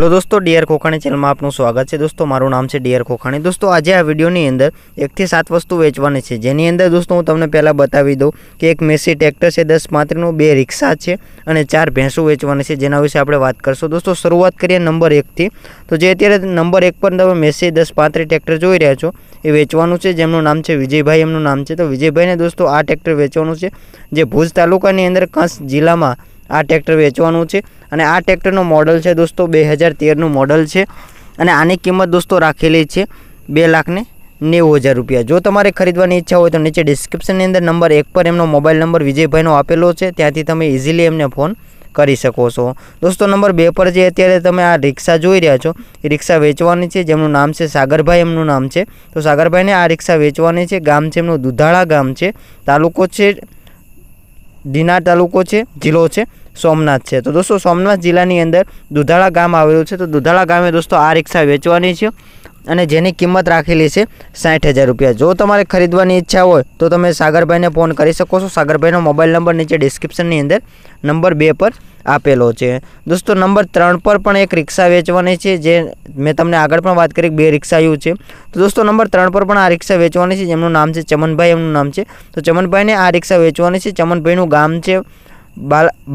hello दोस्तों dear कोखाने channel में आप નું સ્વાગત છે दोस्तों મારું નામ છે डियर કોખાણી दोस्तों આજે આ વિડિયો ની અંદર 1 થી 7 વસ્તુ વેચવાની છે જે ની અંદર દોસ્તો હું તમને પહેલા બતાવી દઉં કે એક મેસી ટ્રેક્ટર છે 10 35 નો બે રિક્ષા છે અને ચાર ભેંસું વેચવાની છે જેના વિશે આપણે વાત કરશું દોસ્તો શરૂઆત કરીએ નંબર 1 થી તો જે અત્યારે નંબર 1 પર તમાર મેસેજ 10 35 ટ્રેક્ટર જોઈ રહ્યા છો એ વેચવાનું છે જેનું નામ છે વિજયભાઈ એમનું નામ છે તો વિજયભાઈને દોસ્તો આ ટ્રેક્ટર વેચવાનું છે જે ભોજ તાલુકાની અંદર કસ જિલ્લામાં આ ટ્રેક્ટર વેચવાનું છે અને આ ટ્રેક્ટરનું મોડલ છે દોસ્તો બે હજાર તેરનું મોડલ છે અને આની કિંમત દોસ્તો રાખેલી છે બે લાખને નેવું હજાર રૂપિયા જો તમારે ખરીદવાની ઈચ્છા હોય તો નીચે ડિસ્ક્રિપ્શનની અંદર નંબર એક પર એમનો મોબાઈલ નંબર વિજયભાઈનો આપેલો છે ત્યાંથી તમે ઇઝીલી એમને ફોન કરી શકો છો દોસ્તો નંબર બે પર જે અત્યારે તમે આ રિક્ષા જોઈ રહ્યા છો એ રિક્ષા વેચવાની છે જેમનું નામ છે સાગરભાઈ એમનું નામ છે તો સાગરભાઈને આ રિક્ષા વેચવાની છે ગામ છે એમનું દુધાળા ગામ છે તાલુકો છે દિના તાલુકો છે જિલ્લો છે સોમનાથ છે તો દોસ્તો સોમનાથ જિલ્લાની અંદર દુધાડા ગામ આવેલું છે તો દુધાડા ગામે દોસ્તો આ રિક્ષા વેચવાની છે અને જેની કિંમત રાખેલી છે 60000 રૂપિયા જો તમારે ખરીદવાની ઈચ્છા હોય તો તમે સાગરભાઈને ફોન કરી શકો છો સાગરભાઈનો મોબાઈલ નંબર નીચે ડિસ્ક્રિપ્શનની અંદર નંબર 2 પર આપેલા છે દોસ્તો નંબર 3 પર પણ એક રિક્ષા વેચવાની છે જે મેં તમને આગળ પણ વાત કરી બે રિક્ષા યુ છે તો દોસ્તો નંબર 3 પર પણ આ રિક્ષા વેચવાની છે જેનું નામ છે ચમનભાઈ એમનું નામ છે તો ચમનભાઈને આ રિક્ષા વેચવાની છે ચમનભાઈનું ગામ છે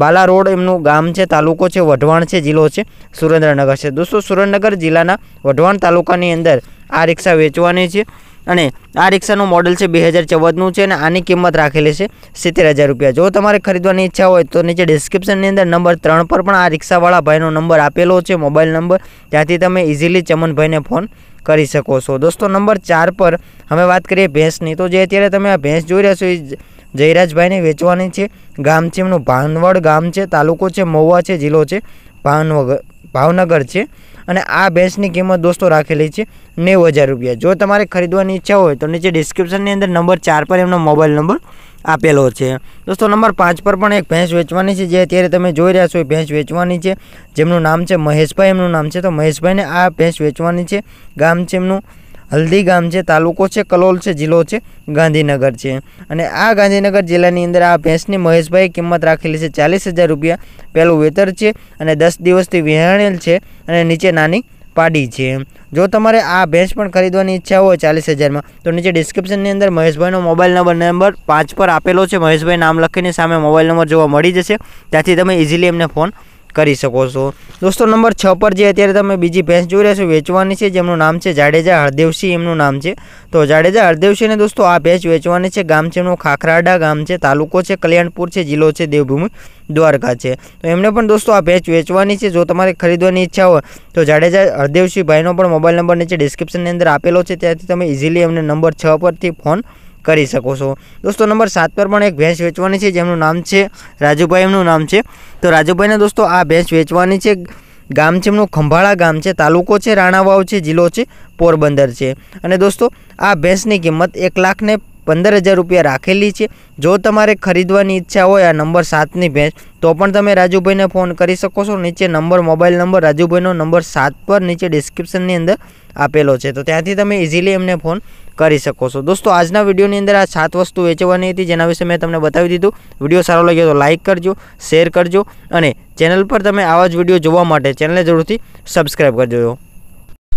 बाला रोड एमनु ગામ છે તાલુકો છે વઢવાણ છે જિલ્લો છે सुरेंद्रनगर છે દોસ્તો सुरेंद्रनगर જિલ્લાના વઢવાણ તાલુકાની અંદર આ રિક્ષા વેચવાની છે અને આ રિક્ષાનો મોડેલ છે 2014 નું છે અને આની કિંમત રાખેલી છે 70000 રૂપિયા જો તમારે ખરીદવાની ઈચ્છા હોય તો નીચે ડિસ્ક્રિપ્શનની અંદર નંબર 3 પર પણ આ રિક્ષાવાળા ભાઈનો નંબર આપેલો છે મોબાઈલ નંબર ત્યાંથી તમે ઈઝીલી ચમનભાઈને ફોન કરી શકો છો દોસ્તો નંબર 4 પર હવે વાત કરીએ ભેંસની તો જે અત્યારે તમે આ ભેંસ જોઈ રહ્યા છો ઈ जयराज भाई ने बेचवानी छे ગામ છેમનું ભાનવડ ગામ છે તાલુકો છે મોવા છે જિલ્લો છે ભાનવગર ભાવનગર છે અને આ ભેંસની કિંમત દોસ્તો રાખેલી છે 90000 રૂપિયા જો તમારે ખરીદવાની ઈચ્છા હોય તો નીચે ડિસ્ક્રિપ્શન ની અંદર નંબર 4 પર એમનો મોબાઈલ નંબર આપેલા છે દોસ્તો નંબર 5 પર પણ એક ભેંસ વેચવાની છે જેતરે તમે જોઈ રહ્યા છો ભેંસ વેચવાની છે જેમનું નામ છે મહેશભાઈ એમનું નામ છે તો મહેશભાઈને આ ભેંસ વેચવાની છે ગામ છેમનું અલડી ગામ છે તાલુકો છે કલોલ છે જિલ્લો છે ગાંધીનગર છે અને આ ગાંધીનગર જિલ્લાની અંદર આ ભેંસની મહેશભાઈ કિંમત રાખીલે છે 40000 રૂપિયા પેલું વેતર છે અને 10 દિવસથી વિહરણેલ છે અને નીચે નાની પાડી છે જો તમારે આ ભેંસ પણ ખરીદવાની ઈચ્છા હોય 40000 માં તો નીચે ડિસ્ક્રિપ્શનની અંદર મહેશભાઈનો મોબાઈલ નંબર નંબર 5 પર આપેલો છે મહેશભાઈ નામ લખીને સામે મોબાઈલ નંબર જોવો મળી જશે જેથી તમે ઈઝીલી એમને ફોન કરી શકો છો દોસ્તો નંબર 6 પર જે અત્યારે તમે બીજી ભેંસ જોઈ રહ્યા છો વેચવાની છે જેનું નામ છે જાડેજા હરદેવસિંહ એમનું નામ છે તો જાડેજા હરદેવસિંહને દોસ્તો આ ભેંસ વેચવાની છે ગામ છેણો ખાખરાડા ગામ છે તાલુકો છે કલ્યાણપુર છે જિલ્લો છે દેવભૂમ દ્વારકા છે તો એમણે પણ દોસ્તો આ ભેંસ વેચવાની છે જો તમારે ખરીદવાની ઈચ્છા હોય તો જાડેજા હરદેવસિંહ ભાઈનો પણ મોબાઈલ નંબર નીચે ડિસ્ક્રિપ્શન ની અંદર આપેલા છે જેથી તમે ઈઝીલી એમને નંબર 6 પરથી ફોન કરી શકો છો દોસ્તો નંબર 7 પર પણ એક ભેંસ વેચવાની છે જેનું નામ છે રાજુભાઈનું નામ છે તો રાજુભાઈને દોસ્તો આ ભેંસ વેચવાની છે ગામ છેમનું ખંભાડા ગામ છે તાલુકો છે રાણાવાવ છે જિલ્લો છે પોરબંદર છે અને દોસ્તો આ ભેંસની કિંમત 1,15,000 રૂપિયા રાખેલી છે જો તમારે ખરીદવાની ઈચ્છા હોય આ નંબર 7 ની ભેંસ તો પણ તમે રાજુભાઈને ફોન કરી શકો છો નીચે નંબર મોબાઈલ નંબર રાજુભાઈનો નંબર 7 પર નીચે ડિસ્ક્રિપ્શનની અંદર આ પેલો છે તો ત્યાંથી તમે ઈઝીલી અમને ફોન કરી શકો છો દોસ્તો આજના વિડિયો ની અંદર આ સાત વસ્તુ વેચવાની હતી જેના વિશે મેં તમને બતાવી દીધું વિડિયો સારો લાગ્યો તો લાઈક કરજો શેર કરજો અને ચેનલ પર તમે આવા જ વિડિયો જોવા માટે ચેનલને જરૂરથી સબ્સ્ક્રાઇબ કરી દેજો